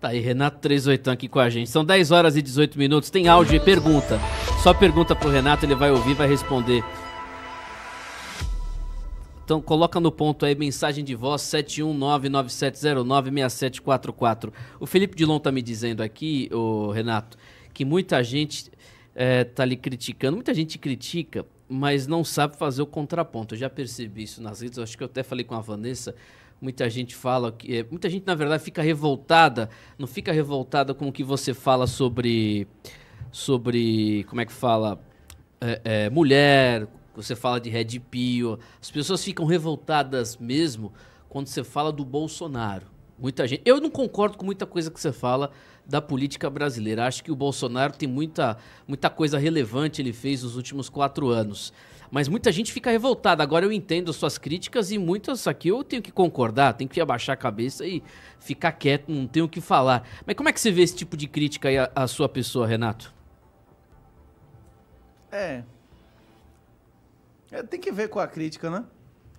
Tá aí, Renato 38 aqui com a gente. São 10 horas e 18 minutos. Tem áudio e pergunta. Só pergunta pro Renato, ele vai ouvir, vai responder. Então coloca no ponto aí mensagem de voz 71997096744. O Felipe Dilon tá me dizendo aqui, o Renato, que muita gente é, tá lhe criticando. Muita gente critica, mas não sabe fazer o contraponto. Eu já percebi isso nas redes, acho que eu até falei com a Vanessa Muita gente fala que. Eh, muita gente, na verdade, fica revoltada. Não fica revoltada com o que você fala sobre. Sobre. Como é que fala? É, é, mulher. Você fala de Red Pill. As pessoas ficam revoltadas mesmo quando você fala do Bolsonaro. Muita gente. Eu não concordo com muita coisa que você fala da política brasileira. Acho que o Bolsonaro tem muita, muita coisa relevante ele fez nos últimos quatro anos. Mas muita gente fica revoltada. Agora eu entendo suas críticas e muitas aqui eu tenho que concordar, tenho que abaixar a cabeça e ficar quieto, não tenho o que falar. Mas como é que você vê esse tipo de crítica aí à, à sua pessoa, Renato? É. é. Tem que ver com a crítica, né?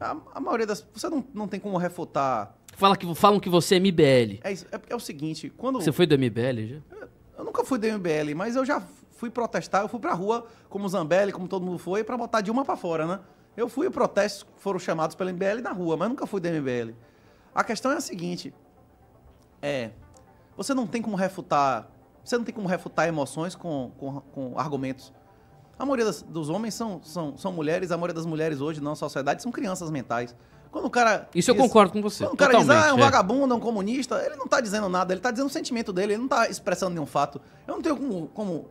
A, a maioria das. Você não, não tem como refutar. Fala que, falam que você é MBL. É, isso, é, é o seguinte, quando. Você foi do MBL já? Eu, eu nunca fui do MBL, mas eu já fui protestar, eu fui pra rua, como Zambelli, como todo mundo foi, para botar Dilma para fora, né? Eu fui, protestos foram chamados pela MBL na rua, mas nunca fui da MBL. A questão é a seguinte: é. Você não tem como refutar. Você não tem como refutar emoções com, com, com argumentos. A maioria das, dos homens são, são, são mulheres, a maioria das mulheres hoje na sociedade são crianças mentais. Quando o cara. Isso diz, eu concordo com você. Quando o cara diz, ah, é um é. vagabundo, é um comunista, ele não tá dizendo nada, ele tá dizendo o sentimento dele, ele não tá expressando nenhum fato. Eu não tenho como. como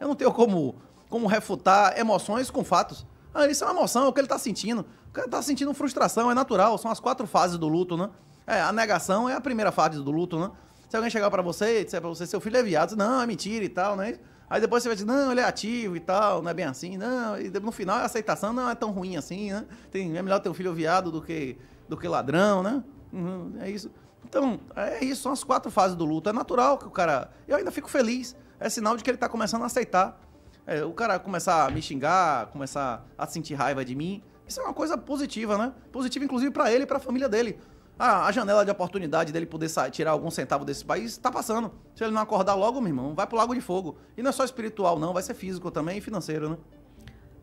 eu não tenho como, como refutar emoções com fatos. Ah, isso é uma emoção, é o que ele tá sentindo. O cara tá sentindo frustração, é natural, são as quatro fases do luto, né? É, a negação é a primeira fase do luto, né? Se alguém chegar para você e disser pra você, seu filho é viado, você, não, é mentira e tal, né? Aí depois você vai dizer, não, ele é ativo e tal, não é bem assim, não. E no final a aceitação não é tão ruim assim, né? Tem, é melhor ter um filho viado do que, do que ladrão, né? Uhum, é isso. Então, é isso, são as quatro fases do luto. É natural que o cara. Eu ainda fico feliz. É sinal de que ele tá começando a aceitar. É, o cara começar a me xingar, começar a sentir raiva de mim. Isso é uma coisa positiva, né? Positiva, inclusive, para ele e para a família dele. A, ah, a janela de oportunidade dele poder sair, tirar algum centavo desse país está passando. Se ele não acordar logo, meu irmão, vai pro Lago de Fogo. E não é só espiritual, não, vai ser físico também e financeiro, né?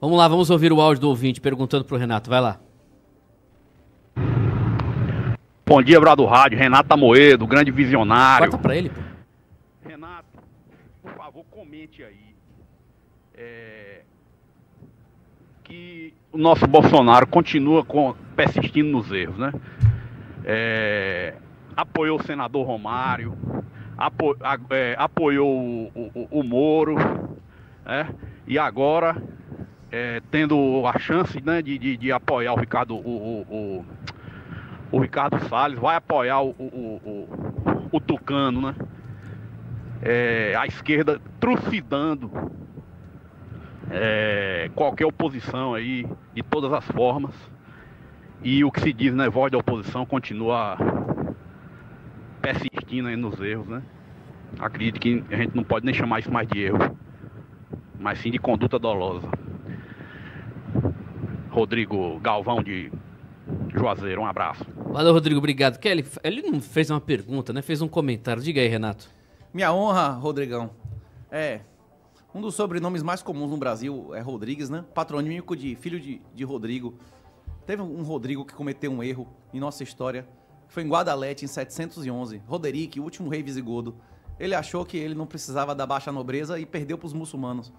Vamos lá, vamos ouvir o áudio do ouvinte perguntando pro Renato. Vai lá. Bom dia, Brado Rádio. Renato Amoedo, grande visionário. Corta pra ele, pô. Renato, por favor, comente aí. É... Que o nosso Bolsonaro continua com... persistindo nos erros, né? é, apoiou o senador Romário, apo, a, é, apoiou o, o, o Moro, né? e agora, é, tendo a chance né, de, de, de, apoiar o Ricardo, o, o Ricardo Salles, vai apoiar o, Tucano, né? É, a esquerda trucidando é, qualquer oposição aí, de todas as formas. E o que se diz, né, voz da oposição continua persistindo nos erros, né? Acredito que a gente não pode nem chamar isso mais de erro, mas sim de conduta dolosa. Rodrigo Galvão de Juazeiro, um abraço. Valeu, Rodrigo, obrigado. Kelly, ele não fez uma pergunta, né? Fez um comentário. Diga aí, Renato. Minha honra, Rodrigão. É, um dos sobrenomes mais comuns no Brasil é Rodrigues, né? Patronímico de filho de, de Rodrigo. Teve um Rodrigo que cometeu um erro em nossa história, que foi em Guadalete, em 711. Roderick, o último rei visigodo, ele achou que ele não precisava da baixa nobreza e perdeu para os muçulmanos.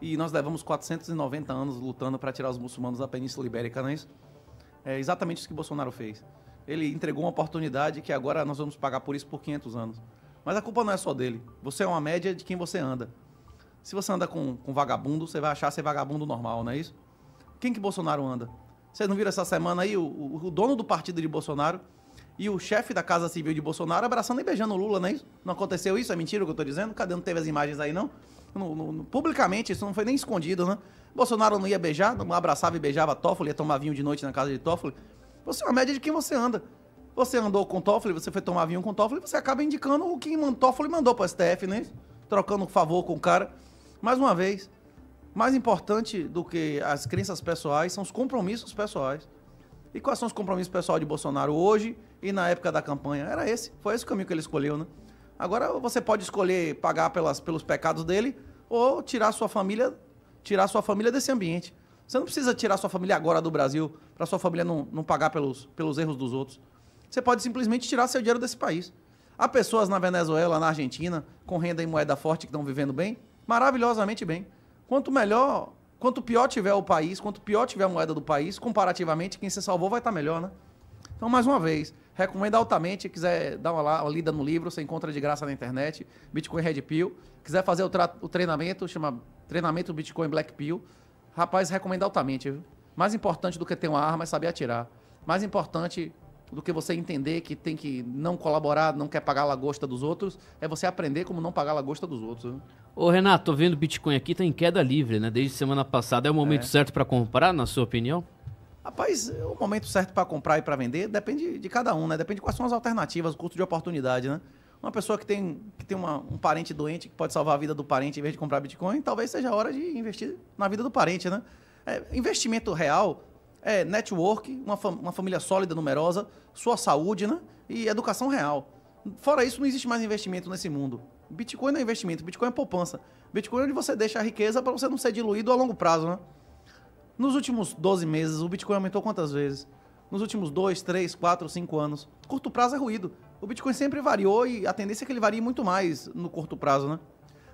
E nós levamos 490 anos lutando para tirar os muçulmanos da Península Ibérica, não é isso? É exatamente isso que Bolsonaro fez. Ele entregou uma oportunidade que agora nós vamos pagar por isso por 500 anos. Mas a culpa não é só dele. Você é uma média de quem você anda. Se você anda com, com vagabundo, você vai achar ser vagabundo normal, não é isso? Quem que Bolsonaro anda? Vocês não viram essa semana aí o, o, dono do partido de Bolsonaro e o chefe da Casa Civil de Bolsonaro abraçando e beijando o Lula, não é isso? Não aconteceu isso? É mentira o que eu estou dizendo? Cadê? Não teve as imagens aí, não? No, no, publicamente, isso não foi nem escondido, né? Bolsonaro não ia beijar, não abraçava e beijava Toffoli, ia tomar vinho de noite na casa de Toffoli. Você é uma média de quem você anda. Você andou com Toffoli, você foi tomar vinho com Toffoli, você acaba indicando o que Toffoli mandou para o STF, né? Trocando favor com o cara. Mais uma vez, mais importante do que as crenças pessoais são os compromissos pessoais. E quais são os compromissos pessoais de Bolsonaro hoje e na época da campanha? Era esse, foi esse o caminho que ele escolheu, né? Agora você pode escolher pagar pelas, pelos pecados dele ou tirar sua família, tirar sua família desse ambiente. Você não precisa tirar sua família agora do Brasil para sua família não, não pagar pelos, pelos erros dos outros. Você pode simplesmente tirar seu dinheiro desse país. Há pessoas na Venezuela, na Argentina, com renda em moeda forte que estão vivendo bem, maravilhosamente bem. Quanto melhor, quanto pior tiver o país, quanto pior tiver a moeda do país, comparativamente, quem se salvou vai estar tá melhor, né? Então, mais uma vez, recomendo altamente. quiser dar uma, uma, lida no livro, você encontra de graça na internet, Bitcoin Red Pill. Quiser fazer o, o treinamento, chama Treinamento Bitcoin Black Pill. Rapaz, recomendo altamente. Viu? Mais importante do que ter uma arma é saber atirar. Mais importante do que você entender que tem que não colaborar, não quer pagar a lagosta dos outros, é você aprender como não pagar a lagosta dos outros. Viu? Ô Renato, tô vendo o Bitcoin aqui, tá em queda livre, né? Desde semana passada. É o momento é. certo para comprar, na sua opinião? Rapaz, o momento certo para comprar e para vender depende de cada um, né? Depende de quais são as alternativas, o custo de oportunidade, né? Uma pessoa que tem, que tem uma, um parente doente que pode salvar a vida do parente em vez de comprar Bitcoin, talvez seja a hora de investir na vida do parente, né? É, investimento real é network, uma, fam uma família sólida, numerosa, sua saúde, né? E educação real. Fora isso, não existe mais investimento nesse mundo. Bitcoin não é investimento, Bitcoin é poupança. Bitcoin é onde você deixa a riqueza para você não ser diluído a longo prazo, né? Nos últimos 12 meses, o Bitcoin aumentou quantas vezes? Nos últimos 2, 3, 4, 5 anos. Curto prazo é ruído. O Bitcoin sempre variou e a tendência é que ele varie muito mais no curto prazo, né?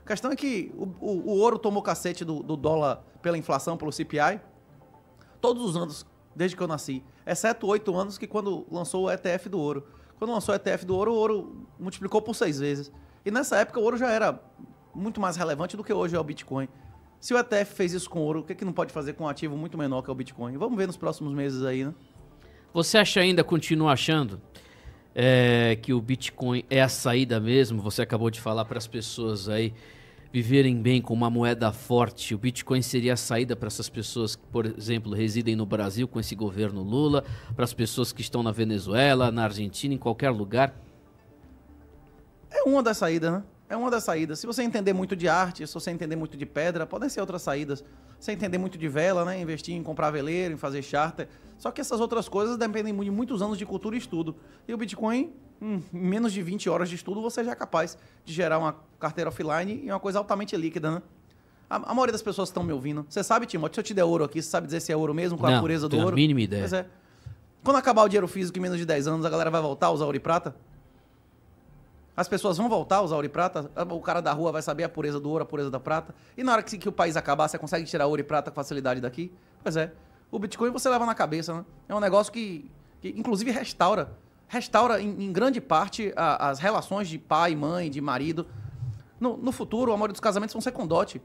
A questão é que o, o, o ouro tomou cacete do, do dólar pela inflação, pelo CPI, todos os anos desde que eu nasci, exceto oito anos que quando lançou o ETF do ouro. Quando lançou o ETF do ouro, o ouro multiplicou por seis vezes. E nessa época o ouro já era muito mais relevante do que hoje é o Bitcoin. Se o ETF fez isso com ouro, o que, é que não pode fazer com um ativo muito menor que é o Bitcoin? Vamos ver nos próximos meses aí, né? Você acha ainda, continua achando, é, que o Bitcoin é a saída mesmo? Você acabou de falar para as pessoas aí viverem bem com uma moeda forte. O Bitcoin seria a saída para essas pessoas que, por exemplo, residem no Brasil com esse governo Lula, para as pessoas que estão na Venezuela, na Argentina, em qualquer lugar? É uma das saídas, né? É uma das saídas. Se você entender muito de arte, se você entender muito de pedra, podem ser outras saídas. Se você entender muito de vela, né? Investir em comprar veleiro, em fazer charter. Só que essas outras coisas dependem de muitos anos de cultura e estudo. E o Bitcoin, hum, em menos de 20 horas de estudo, você já é capaz de gerar uma carteira offline e uma coisa altamente líquida, né? A, a maioria das pessoas estão me ouvindo. Você sabe, Timóteo, se eu te der ouro aqui, você sabe dizer se é ouro mesmo, com é a pureza do ouro? Não, mínima ideia. Pois é. Quando acabar o dinheiro físico em menos de 10 anos, a galera vai voltar a usar ouro e prata? As pessoas vão voltar a usar ouro e prata, o cara da rua vai saber a pureza do ouro, a pureza da prata. E na hora que, que o país acabar, você consegue tirar ouro e prata com facilidade daqui? Pois é. O Bitcoin você leva na cabeça, né? É um negócio que, que inclusive, restaura. Restaura, em, em grande parte, a, as relações de pai, mãe, de marido. No, no futuro, a maioria dos casamentos vão ser condote.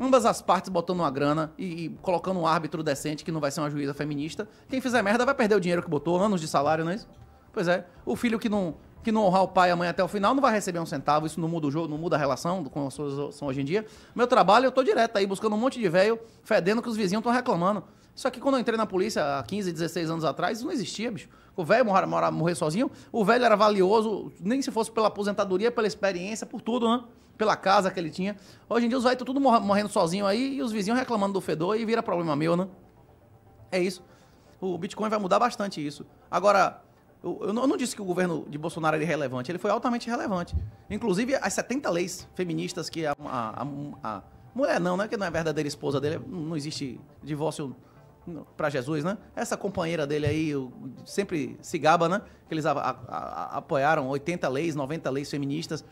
Ambas as partes botando uma grana e, e, colocando um árbitro decente, que não vai ser uma juíza feminista. Quem fizer merda vai perder o dinheiro que botou, anos de salário, não é isso? Pois é. O filho que não, que não honrar o pai e a mãe até o final não vai receber um centavo. Isso não muda o jogo, não muda a relação com as pessoas são hoje em dia. Meu trabalho, eu tô direto aí, buscando um monte de velho, fedendo que os vizinhos estão reclamando. Só que quando eu entrei na polícia há 15, 16 anos atrás, isso não existia, bicho. O velho morrer, morrer sozinho, o velho era valioso, nem se fosse pela aposentadoria, pela experiência, por tudo, né? Pela casa que ele tinha. Hoje em dia os velhos estão tudo morrendo sozinho aí e os vizinhos reclamando do fedor e vira problema meu, né? É isso. O Bitcoin vai mudar bastante isso. Agora, eu, eu, não, eu, não, disse que o governo de Bolsonaro era irrelevante, ele foi altamente relevante. Inclusive, as 70 leis feministas que a, a, a, a mulher não, né? Que não é verdadeira esposa dele, não existe divórcio para Jesus, né? Essa companheira dele aí, sempre se gaba, né? Que eles a, a, apoiaram 80 leis, 90 leis feministas.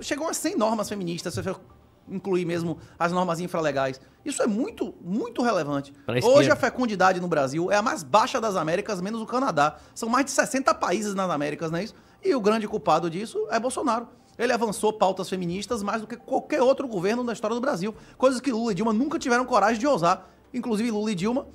Chegou a 100 normas feministas. Você incluir mesmo as normas infralegais. Isso é muito, muito relevante. Hoje a fecundidade no Brasil é a mais baixa das Américas, menos o Canadá. São mais de 60 países nas Américas, não é isso? E o grande culpado disso é Bolsonaro. Ele avançou pautas feministas mais do que qualquer outro governo da história do Brasil. Coisas que Lula e Dilma nunca tiveram coragem de ousar. Inclusive, Lula e Dilma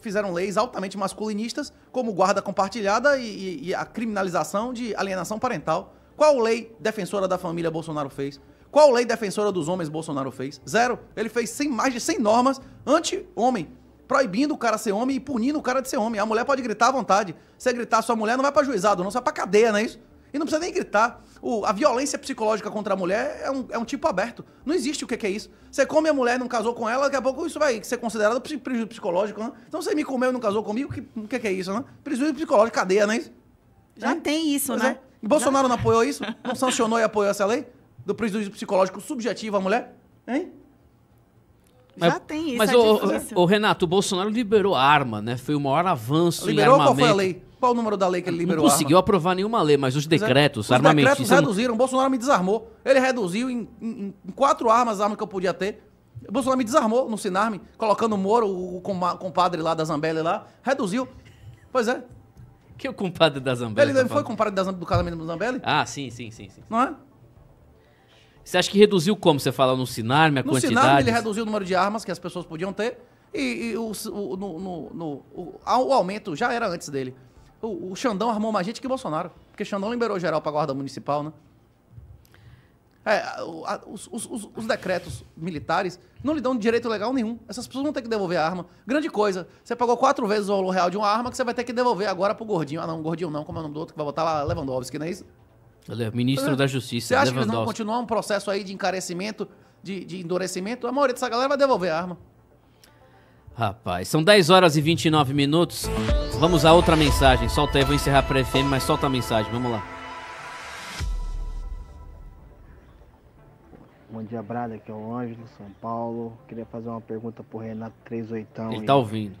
fizeram leis altamente masculinistas, como guarda compartilhada e, e a criminalização de alienação parental. Qual lei defensora da família Bolsonaro fez? Qual lei defensora dos homens Bolsonaro fez? Zero. Ele fez 100, mais de 100 normas anti-homem, proibindo o cara ser homem e punindo o cara de ser homem. A mulher pode gritar à vontade. Se gritar sua mulher, não vai para juizado, não, só para cadeia, não é isso? E não precisa nem gritar. O, a violência psicológica contra a mulher é um, é um tipo aberto. Não existe o que, que, é isso. Você come a mulher, não casou com ela, daqui a pouco isso vai ser considerado prejuízo psicológico. Né? Então você me comeu e não casou comigo, o que, que, que, é isso, né? Prejuízo psicológico, cadeia, não é isso? Já é? tem isso, pois né? É. Bolsonaro não apoiou isso? Não sancionou e apoiou essa lei? do prejuízo psicológico subjetivo à mulher? Hein? Mas, Já tem isso. Mas, é o, o, Renato, o Bolsonaro liberou arma, né? Foi o maior avanço liberou, em armamento. Liberou qual foi a lei? Qual o número da lei que ele liberou? Não conseguiu arma? aprovar nenhuma lei, mas os é. decretos, os armamentos... Os decretos é reduziram. O Bolsonaro me desarmou. Ele reduziu em, em, em quatro armas as armas que eu podia ter. O Bolsonaro me desarmou no Sinarme, colocando o Moro, o compadre lá da Zambelli lá. Reduziu. Pois é. Que é o compadre da Zambelli? Ele, ele tá foi compadre da do casamento do Zambelli? Ah, sim, sim, sim, sim. Não é? Você acha que reduziu como? Você fala no Sinarme, a no quantidade? No Sinarme ele reduziu o número de armas que as pessoas podiam ter e, e o, o, no, no, no o, o, aumento já era antes dele. O, o Xandão armou mais gente que o Bolsonaro, porque Xandão liberou geral para a guarda municipal, né? É, os, os, os, decretos militares não lhe dão direito legal nenhum. Essas pessoas vão ter que devolver a arma. Grande coisa. Você pagou quatro vezes o valor real de uma arma que você vai ter que devolver agora pro gordinho. Ah, não, gordinho não, como é o nome do outro que vai botar lá? Lewandowski, não é isso? É ministro da Justiça. Você acha que eles vão continuar um processo aí de encarecimento, de, de endurecimento? A maioria dessa galera vai devolver a arma. Rapaz, são 10 horas e 29 minutos. Vamos a outra mensagem. Solta aí, vou encerrar para FM, mas solta a mensagem. Vamos lá. Bom dia, Brada. Aqui é o Ângelo, São Paulo. Queria fazer uma pergunta pro Renato 38. Ele tá ouvindo.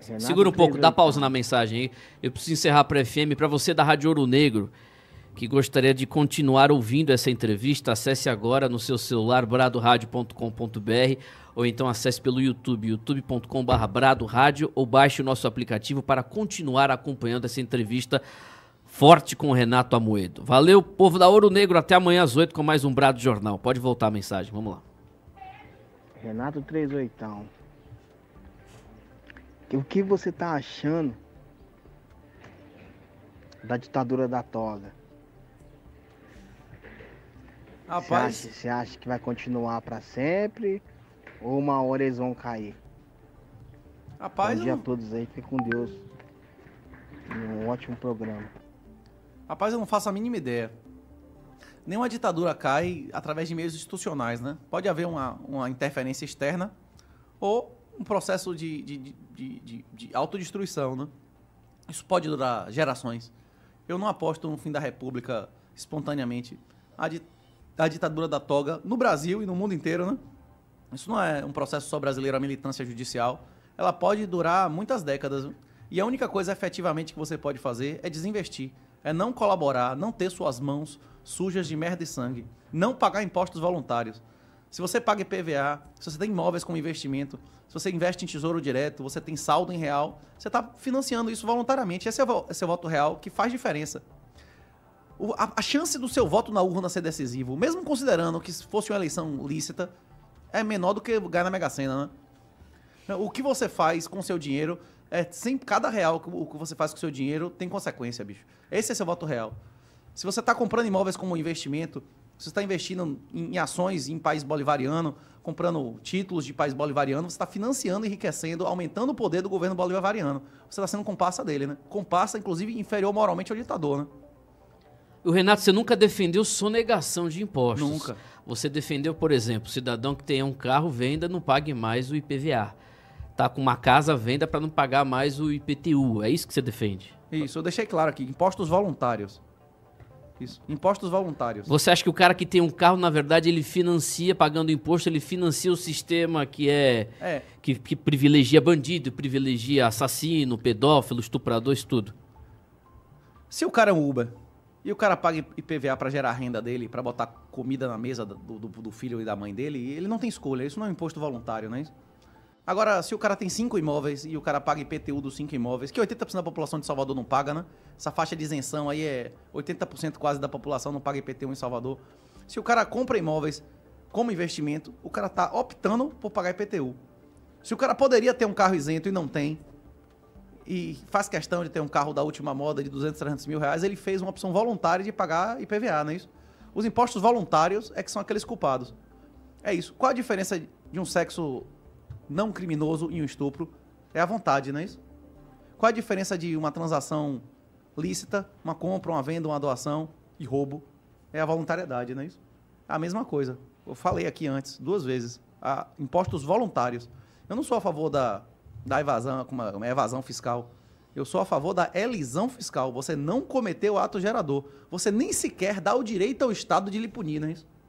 Renato Segura um pouco, dá pausa na mensagem aí. Eu preciso encerrar para FM, para você da Rádio Ouro Negro que gostaria de continuar ouvindo essa entrevista, acesse agora no seu celular bradoradio.com.br ou então acesse pelo YouTube, youtube.com.br bradoradio ou baixe o nosso aplicativo para continuar acompanhando essa entrevista forte com o Renato Amoedo. Valeu, povo da Ouro Negro, até amanhã às 8 com mais um Brado Jornal. Pode voltar a mensagem, vamos lá. Renato 38. O que você está achando da ditadura da toga? Rapaz. Você acha, acha que vai continuar para sempre? Ou uma hora eles vão cair? Rapaz, Bom dia não... a todos aí, fiquem com Deus. Um ótimo programa. Rapaz, eu não faço a mínima ideia. Nenhuma ditadura cai através de meios institucionais, né? Pode haver uma, uma interferência externa ou um processo de, de, de, de, de autodestruição, né? Isso pode durar gerações. Eu não aposto no fim da República espontaneamente. A, da ditadura da toga no Brasil e no mundo inteiro, né? Isso não é um processo só brasileiro, a militância judicial. Ela pode durar muitas décadas. E a única coisa efetivamente que você pode fazer é desinvestir, é não colaborar, não ter suas mãos sujas de merda e sangue, não pagar impostos voluntários. Se você paga IPVA, se você tem imóveis como investimento, se você investe em tesouro direto, você tem saldo em real, você está financiando isso voluntariamente. É esse é o voto real que faz diferença a, a chance do seu voto na urna ser decisivo, mesmo considerando que fosse uma eleição lícita, é menor do que ganhar na Mega Sena, né? O que você faz com o seu dinheiro é sempre cada real que, o que você faz com o seu dinheiro tem consequência, bicho. Esse é seu voto real. Se você está comprando imóveis como investimento, se você está investindo em, em ações em país bolivariano, comprando títulos de país bolivariano, você está financiando, enriquecendo, aumentando o poder do governo bolivariano. Você está sendo comparsa dele, né? Comparsa, inclusive, inferior moralmente ao ditador, né? O Renato, você nunca defendeu sonegação de impostos. Nunca. Você defendeu, por exemplo, cidadão que tem um carro, venda, não pague mais o IPVA. Tá com uma casa, venda para não pagar mais o IPTU. É isso que você defende? Isso, eu deixei claro aqui, impostos voluntários. Isso, impostos voluntários. Você acha que o cara que tem um carro, na verdade, ele financia, pagando imposto, ele financia o sistema que é, é. Que, que privilegia bandido, privilegia assassino, pedófilo, estuprador, isso tudo? Se o cara é um Uber, e o cara paga IPVA para gerar renda dele, para botar comida na mesa do, do, do, filho e da mãe dele, e ele não tem escolha, isso não é um imposto voluntário, né Agora, se o cara tem cinco imóveis e o cara paga IPTU dos cinco imóveis, que 80% da população de Salvador não paga, né? Essa faixa de isenção aí é 80% quase da população não paga IPTU em Salvador. Se o cara compra imóveis como investimento, o cara tá optando por pagar IPTU. Se o cara poderia ter um carro isento e não tem, e faz questão de ter um carro da última moda de 200, 300 mil reais, ele fez uma opção voluntária de pagar IPVA, não é isso? Os impostos voluntários é que são aqueles culpados. É isso. Qual a diferença de um sexo não criminoso e um estupro? É a vontade, não é isso? Qual a diferença de uma transação lícita, uma compra, uma venda, uma doação e roubo? É a voluntariedade, não é isso? É a mesma coisa. Eu falei aqui antes, duas vezes. A impostos voluntários. Eu não sou a favor da da evasão, uma é, é evasão fiscal. Eu sou a favor da elisão fiscal. Você não cometeu o ato gerador. Você nem sequer dá o direito ao Estado de lhe punir, não é isso?